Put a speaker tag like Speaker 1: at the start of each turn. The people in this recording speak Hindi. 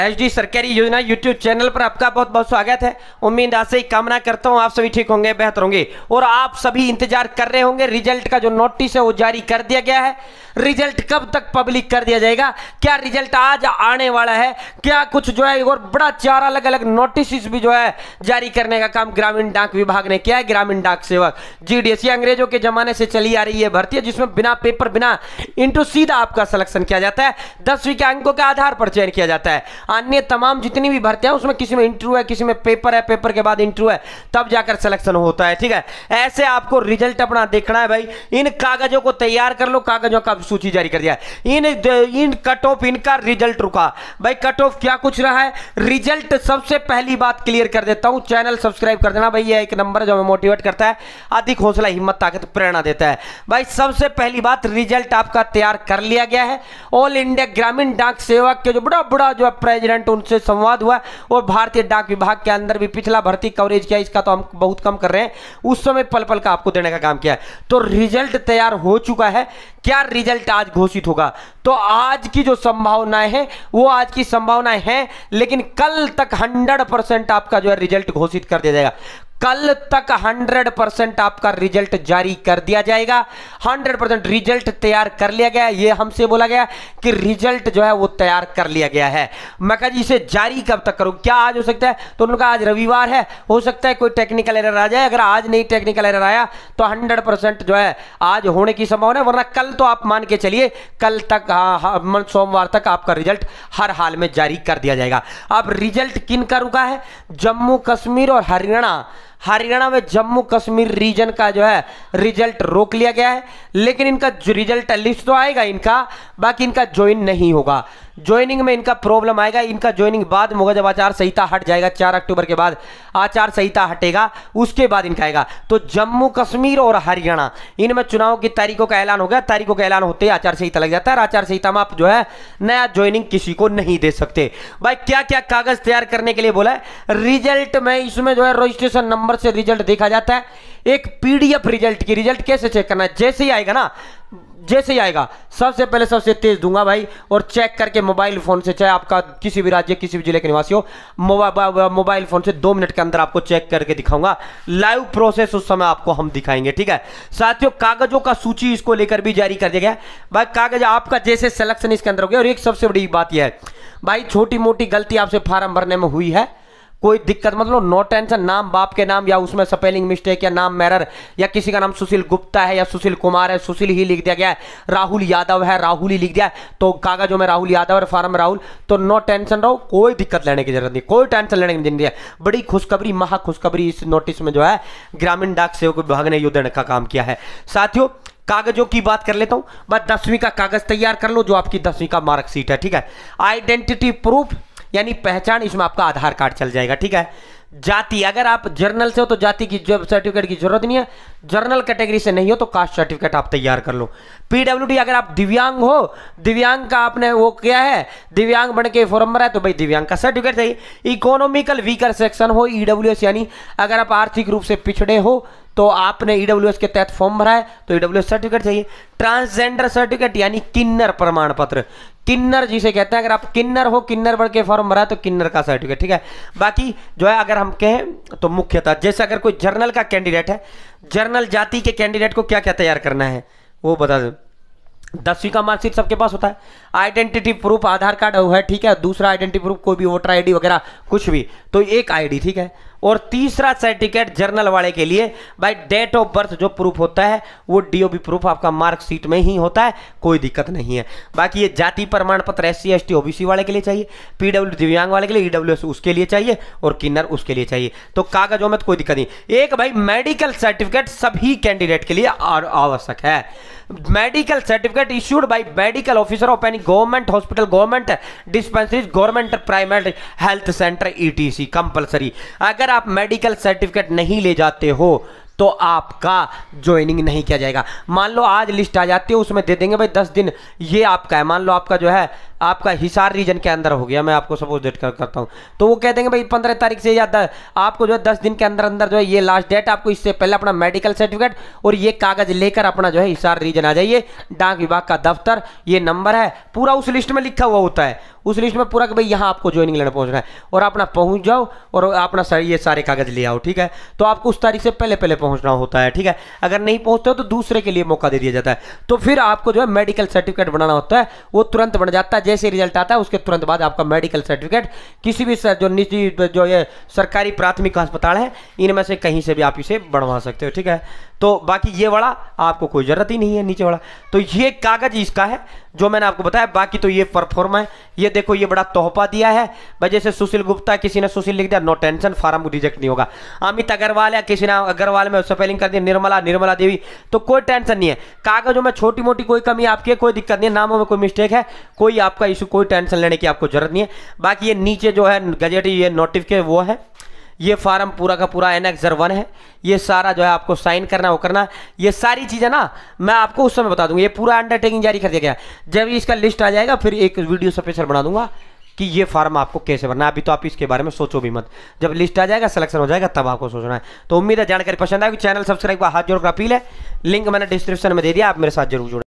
Speaker 1: एच डी सरकारी योजना यूट्यूब चैनल पर आपका बहुत बहुत स्वागत है उम्मीद आज से ही कामना करता हूँ आप सभी ठीक होंगे बेहतर होंगे और आप सभी इंतजार कर रहे होंगे रिजल्ट का जो नोटिस है वो जारी कर दिया गया है रिजल्ट कब तक पब्लिक कर दिया जाएगा क्या रिजल्ट आज आने वाला है क्या कुछ जो है और बड़ा चार अलग अलग नोटिस भी जो है जारी करने का काम ग्रामीण डाक विभाग ने किया है ग्रामीण डाक सेवक जीडीएस e अंग्रेजों के जमाने से चली आ रही है भर्ती जिसमें बिना पेपर बिना इंटू सीधा आपका सिलेक्शन किया जाता है दसवीं के अंकों के आधार पर चयन किया जाता है अन्य तमाम जितनी भी है उसमें किसी में इंटरव्यू है किसी में पेपर है पेपर के बाद इंटरव्यू है तब जाकर सिलेक्शन होता है ठीक है ऐसे आपको रिजल्ट अपना देखना है भाई इन कागजों को तैयार कर लो कागजों का सूची जारी कर दिया इन इन कट ऑफ इनका रिजल्ट रुका भाई कट ऑफ क्या कुछ रहा है रिजल्ट सबसे पहली बात क्लियर कर देता हूं चैनल सब्सक्राइब कर देना भाई ये एक नंबर जो हमें मोटिवेट करता है अधिक हौसला हिम्मत ताकत प्रेरणा देता है भाई सबसे पहली बात रिजल्ट आपका तैयार कर लिया गया है ऑल इंडिया ग्रामीण डाक सेवक के जो बड़ा बड़ा जो प्रेजिडेंट उनसे संवाद हुआ और भारतीय डाक विभाग के अंदर भी पिछला भर्ती कवरेज किया इसका तो हम बहुत कम कर रहे हैं उस समय पल पल का आपको देने का काम किया तो रिजल्ट तैयार हो चुका है क्या रिजल्ट रिजल्ट आज घोषित होगा तो आज की जो संभावनाएं हैं वो आज की संभावनाएं हैं लेकिन कल तक 100 परसेंट आपका जो है रिजल्ट घोषित कर दिया जाएगा कल तक 100 परसेंट आपका रिजल्ट जारी कर दिया जाएगा 100 परसेंट रिजल्ट तैयार कर लिया गया ये हमसे बोला गया कि रिजल्ट जो है वो तैयार कर लिया गया है मैं कहा जी इसे जारी कब तक करूँ क्या आज हो सकता है तो उनका आज रविवार है हो सकता है कोई टेक्निकल एरर आ जाए अगर आज नहीं टेक्निकल एरर आया तो हंड्रेड जो है आज होने की संभावना है वरना कल तो आप मान के चलिए कल तक हाँ, हाँ, सोमवार तक आपका रिजल्ट हर हाल में जारी कर दिया जाएगा अब रिजल्ट किन का रुका है जम्मू कश्मीर और हरियाणा हरियाणा में जम्मू कश्मीर रीजन का जो है रिजल्ट रोक लिया गया है लेकिन इनका रिजल्ट लिस्ट तो आएगा इनका बाकी इनका ज्वाइन नहीं होगा ज्वाइनिंग में इनका प्रॉब्लम आएगा इनका ज्वाइनिंग बाद मगध जब आचार संहिता हट जाएगा चार अक्टूबर के बाद आचार संहिता हटेगा उसके बाद इनका आएगा तो जम्मू कश्मीर और हरियाणा इनमें चुनाव की तारीखों का ऐलान हो गया तारीखों का ऐलान होते ही आचार संहिता लग जाता है आचार संहिता में आप जो है नया ज्वाइनिंग किसी को नहीं दे सकते भाई क्या क्या कागज तैयार करने के लिए बोला है रिजल्ट में इसमें जो है रजिस्ट्रेशन नंबर से रिजल्ट देखा जाता है एक पीडीएफ रिजल्ट की रिजल्ट कैसे चेक करना है जैसे ही आएगा ना जैसे ही आएगा सबसे पहले सबसे तेज दूंगा भाई और चेक करके मोबाइल फोन से चाहे आपका किसी भी राज्य किसी भी जिले के निवासी हो मोबाइल फोन से दो मिनट के अंदर आपको चेक करके दिखाऊंगा लाइव प्रोसेस उस समय आपको हम दिखाएंगे ठीक है साथियों कागजों का सूची इसको लेकर भी जारी कर दिया गया भाई कागज आपका जैसे सिलेक्शन इसके अंदर हो गया और एक सबसे बड़ी बात यह है भाई छोटी मोटी गलती आपसे फार्म भरने में हुई है कोई दिक्कत मतलब नो टेंशन नाम बाप के नाम या उसमें स्पेलिंग मिस्टेक या नाम मैरर या किसी का नाम सुशील गुप्ता है या सुशील कुमार है सुशील ही लिख दिया गया है राहुल यादव है राहुल ही लिख दिया है तो कागजों में राहुल यादव और फार्म राहुल तो नो टेंशन रहो कोई दिक्कत लेने की जरूरत नहीं कोई टेंशन लेने की जरूरत नहीं बड़ी खुशखबरी महा खुशखबरी इस नोटिस में जो है ग्रामीण डाक सेवक विभाग ने युद्ध का काम किया है साथियों कागजों की बात कर लेता हूं बस दसवीं का कागज तैयार कर लो जो आपकी दसवीं का मार्कशीट है ठीक है आइडेंटिटी प्रूफ यानी पहचान इसमें आपका आधार कार्ड चल जाएगा ठीक है जाति अगर आप जर्नल से हो तो जाति की जॉब सर्टिफिकेट की जरूरत नहीं है जर्नल कैटेगरी से नहीं हो तो कास्ट सर्टिफिकेट आप तैयार कर लो पीडब्ल्यू अगर आप दिव्यांग हो दिव्यांग का आपने वो किया है दिव्यांग बन के फॉर्म भरा है तो भाई दिव्यांग का सर्टिफिकेट चाहिए इकोनॉमिकल वीकर सेक्शन हो ई e यानी अगर आप आर्थिक रूप से पिछड़े हो तो आपने ई e के तहत फॉर्म भरा है तो ई e सर्टिफिकेट चाहिए ट्रांसजेंडर सर्टिफिकेट यानी किन्नर प्रमाण पत्र किन्नर जिसे कहते हैं अगर आप किन्नर हो किन्नर बढ़ के फॉर्म भरा है तो किन्नर का सर्टिफिकेट ठीक है बाकी जो है अगर हम कहें तो मुख्यतः जैसे अगर कोई जर्नल का कैंडिडेट है जर्नल जाति के कैंडिडेट को क्या क्या तैयार करना है वो बता दें दसवीं का मार्कशीट सबके पास होता है आइडेंटिटी प्रूफ आधार कार्ड है ठीक है दूसरा आइडेंटिटी प्रूफ कोई भी वोटर आईडी वगैरह कुछ भी तो एक आईडी ठीक है और तीसरा सर्टिफिकेट जर्नल वाले के लिए बाय डेट ऑफ बर्थ जो प्रूफ होता है वो डीओबी प्रूफ आपका मार्कशीट में ही होता है कोई दिक्कत नहीं है बाकी ये जाति प्रमाण पत्र S C S T OBC वाले के लिए चाहिए पीडब्ल्यू दिव्यांग वाले के लिए एस e उसके लिए चाहिए और किन्नर उसके लिए चाहिए तो कागजों में तो कोई दिक्कत नहीं एक भाई मेडिकल सर्टिफिकेट सभी कैंडिडेट के लिए आवश्यक है medical certificate issued by medical officer of any government hospital government dispensaries government primary health centre etc compulsory अगर आप मेडिकल सर्टिफिकेट नहीं ले जाते हो तो आपका ज्वाइनिंग नहीं किया जाएगा मान लो आज लिस्ट आ जाती है उसमें दे देंगे भाई दस दिन ये आपका है मान लो आपका जो है आपका हिसार रीजन के अंदर हो गया मैं आपको सपोज डेट कर, करता हूँ तो वो कह देंगे भाई पंद्रह तारीख से या दस आपको जो है दस दिन के अंदर अंदर जो है ये लास्ट डेट आपको इससे पहले अपना मेडिकल सर्टिफिकेट और ये कागज लेकर अपना जो है हिसार रीजन आ जाइए डाक विभाग का दफ्तर ये नंबर है पूरा उस लिस्ट में लिखा हुआ होता है उस लिस्ट में पूरा कि भाई यहाँ आपको ज्वाइनिंग लेना पहुँचना है और अपना पहुँच जाओ और अपना ये सारे कागज ले आओ ठीक है तो आपको उस तारीख से पहले पहले पहुँच पहुंचना होता है ठीक है अगर नहीं पहुंचते हो तो दूसरे के लिए मौका दे दिया जाता है तो फिर आपको जो है मेडिकल सर्टिफिकेट बनाना होता है वो तुरंत बन जाता है जैसे रिजल्ट आता है उसके तुरंत बाद आपका मेडिकल सर्टिफिकेट किसी भी जो निजी जो ये सरकारी प्राथमिक अस्पताल है इनमें से कहीं से भी आप इसे बनवा सकते हो ठीक है तो बाकी ये वाला आपको कोई ज़रूरत ही नहीं है नीचे वाला तो ये कागज़ इसका है जो मैंने आपको बताया बाकी तो ये परफॉर्म है ये देखो ये बड़ा तोहफा दिया है भाई जैसे सुशील गुप्ता किसी ने सुशील लिख दिया नो टेंशन फार्म रिजेक्ट नहीं होगा अमित अग्रवाल या किसी ने अग्रवाल में स्पेलिंग कर दिया निर्मला निर्मला देवी तो कोई टेंशन नहीं है कागजों में छोटी मोटी कोई कमी आपकी कोई दिक्कत नहीं है नामों में कोई मिस्टेक है कोई आपका इशू कोई टेंशन लेने की आपको जरूरत नहीं है बाकी ये नीचे जो है गजेट ये नोटिफिकेट वो है ये फार्म पूरा का पूरा एन एक्सर वन है ये सारा जो है आपको साइन करना वो करना ये सारी चीज़ें ना मैं आपको उस समय बता दूंगा ये पूरा अंडरटेकिंग जारी कर दिया गया जब इसका लिस्ट आ जाएगा फिर एक वीडियो स्पेशल बना दूंगा कि ये फार्म आपको कैसे भरना अभी तो आप इसके बारे में सोचो भी मत जब लिस्ट आ जाएगा सिलेक्शन हो जाएगा तब आपको सोचना है तो उम्मीद है जानकारी पसंद आएगी चैनल सब्सक्राइब का हाथ जोड़कर अपील है लिंक मैंने डिस्क्रिप्शन में दे दिया आप मेरे साथ जरूर जुड़े